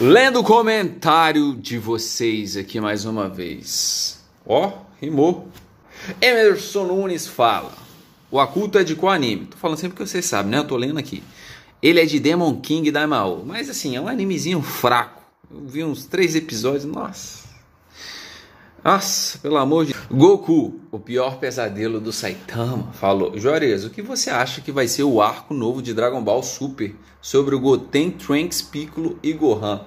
Lendo o comentário de vocês aqui mais uma vez. Ó, oh, rimou. Emerson Nunes fala. O Aculto é de qual anime? Tô falando sempre que vocês sabem, né? Eu tô lendo aqui. Ele é de Demon King da Mao. Mas assim, é um animezinho fraco. Eu vi uns três episódios. Nossa. Nossa, pelo amor de Goku, o pior pesadelo do Saitama, falou: Juarez, o que você acha que vai ser o arco novo de Dragon Ball Super sobre o Goten, Trunks, Piccolo e Gohan?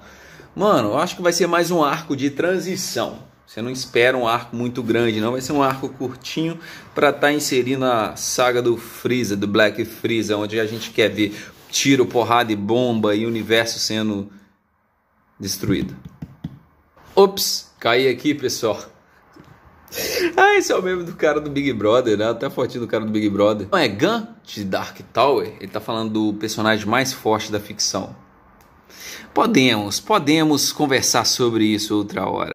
Mano, eu acho que vai ser mais um arco de transição. Você não espera um arco muito grande, não. Vai ser um arco curtinho para estar tá inserindo a saga do Freeza, do Black Freeza, onde a gente quer ver tiro, porrada e bomba e universo sendo destruído. Ops, caí aqui, pessoal. ah, esse é o mesmo do cara do Big Brother, né? Até a fotinha do cara do Big Brother. Não é Gun de Dark Tower? Ele tá falando do personagem mais forte da ficção. Podemos, podemos conversar sobre isso outra hora.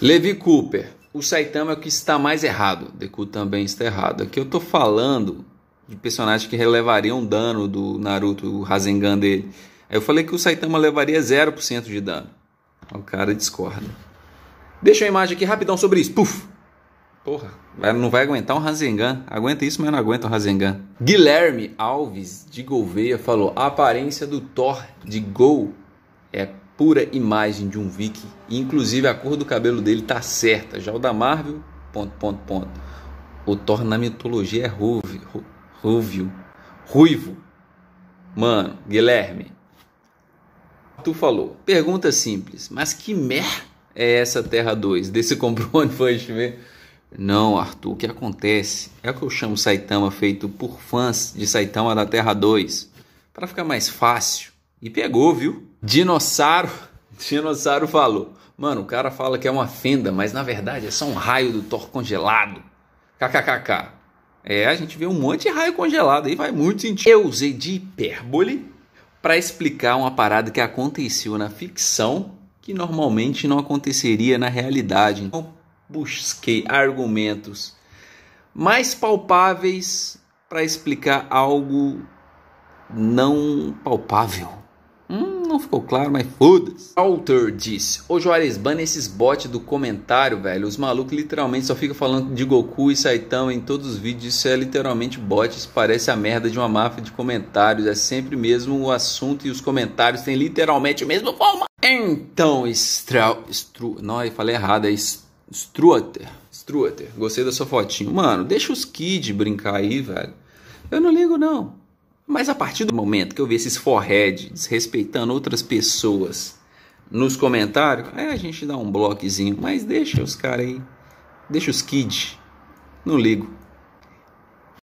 Levi Cooper. O Saitama é o que está mais errado. Deku também está errado. Aqui eu tô falando de personagens que relevariam um dano do Naruto, o Rasengan dele. Aí eu falei que o Saitama levaria 0% de dano. O cara discorda. Deixa a imagem aqui rapidão sobre isso. Puf! Porra, não vai aguentar um Rasengan. Aguenta isso, mas não aguenta um Rasengan. Guilherme Alves de Gouveia falou: a aparência do Thor de Gol é pura imagem de um viking. Inclusive a cor do cabelo dele tá certa. Já o da Marvel, ponto, ponto, ponto. O Thor na mitologia é ruvio, Ruivo. Mano, Guilherme. Tu falou. Pergunta simples. Mas que merda é essa Terra 2? Desse comprou onde foi chover? Não, Arthur, o que acontece é que eu chamo Saitama feito por fãs de Saitama da Terra 2. Para ficar mais fácil. E pegou, viu? Dinossauro. Dinossauro falou. Mano, o cara fala que é uma fenda, mas na verdade é só um raio do Thor congelado. KKKK. É, a gente vê um monte de raio congelado e vai muito sentido. Eu usei de hipérbole para explicar uma parada que aconteceu na ficção que normalmente não aconteceria na realidade. Então, busquei argumentos mais palpáveis para explicar algo não palpável. Hum, não ficou claro, mas foda-se. autor disse: Ô Juarez, bana esses bots do comentário, velho. Os malucos literalmente só ficam falando de Goku e Saitama em todos os vídeos. Isso é literalmente bots. Parece a merda de uma máfia de comentários. É sempre mesmo o assunto e os comentários têm literalmente a mesma forma. Então, Strau. Estru... Não, eu falei errado, é Strau. Strutter. Strutter. Gostei da sua fotinho. Mano, deixa os kids brincar aí, velho. Eu não ligo, não. Mas a partir do momento que eu vi esses forehead desrespeitando outras pessoas nos comentários, aí a gente dá um bloquezinho. Mas deixa os caras aí. Deixa os kids. Não ligo.